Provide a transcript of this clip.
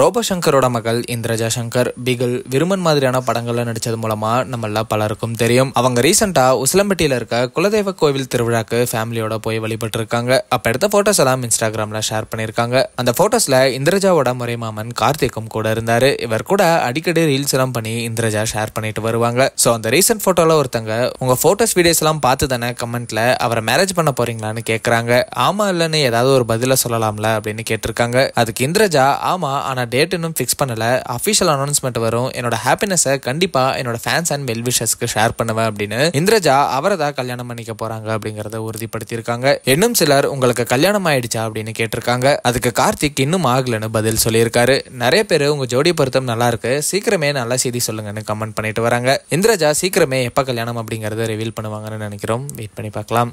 ரோபசங்கரோட மகள் இந்திரஜா சங்கர் பிகில் விருமன் மாதிரியான படங்கள்ல நடிச்சது மூலமா நம்மள பலருக்கும் தெரியும் அவங்க ரீசெண்டா உசிலம்பட்டியில இருக்க குலதெய்வ கோவில் திருவிழாக்கு ஃபேமிலியோட போய் வழிபட்டு இருக்காங்க அப்ப எடுத்த போட்டோஸ் எல்லாம் இன்ஸ்டாகிராம்ல ஷேர் பண்ணிருக்காங்க அந்த போட்டோஸ்ல இந்திரஜாவோட மாமன் கார்த்திக்கும் கூட இருந்தாரு இவர் கூட அடிக்கடி ரீல்ஸ் எல்லாம் பண்ணி இந்திரஜா ஷேர் பண்ணிட்டு வருவாங்க சோ அந்த ரீசன்ட் போட்டோல ஒருத்தங்க உங்க போட்டோஸ் வீடியோஸ் எல்லாம் பார்த்து தானே கமெண்ட்ல அவரை மேரேஜ் பண்ண போறீங்களான்னு கேக்குறாங்க ஆமா இல்லன்னு ஏதாவது ஒரு பதில சொல்லலாம்ல அப்படின்னு கேட்டிருக்காங்க அதுக்கு இந்திரஜா ஆமா ஆனால் டேட் இன்னும் ஃபிக்ஸ் பண்ணலை அஃபிஷியல் அனௌன்ஸ்மெண்ட் வரும் என்னோட ஹாப்பினஸை கண்டிப்பாக என்னோட ஃபேன்ஸ் அண்ட் வெல்விஷஸ்க்கு ஷேர் பண்ணுவேன் அப்படின்னு இந்திரஜா அவரை தான் கல்யாணம் பண்ணிக்க போகிறாங்க அப்படிங்கிறத உறுதிப்படுத்தியிருக்காங்க இன்னும் சிலர் உங்களுக்கு கல்யாணம் ஆயிடுச்சா அப்படின்னு கேட்டிருக்காங்க அதுக்கு கார்த்திக் இன்னும் ஆகலைன்னு பதில் சொல்லியிருக்காரு நிறைய பேர் உங்கள் ஜோடி பொருத்தம் நல்லா இருக்கு சீக்கிரமே நல்ல செய்தி சொல்லுங்கன்னு கமெண்ட் பண்ணிட்டு வராங்க இந்திரஜா சீக்கிரமே எப்போ கல்யாணம் அப்படிங்கிறத ரிவீல் பண்ணுவாங்கன்னு நினைக்கிறோம் வெயிட் பண்ணி பார்க்கலாம்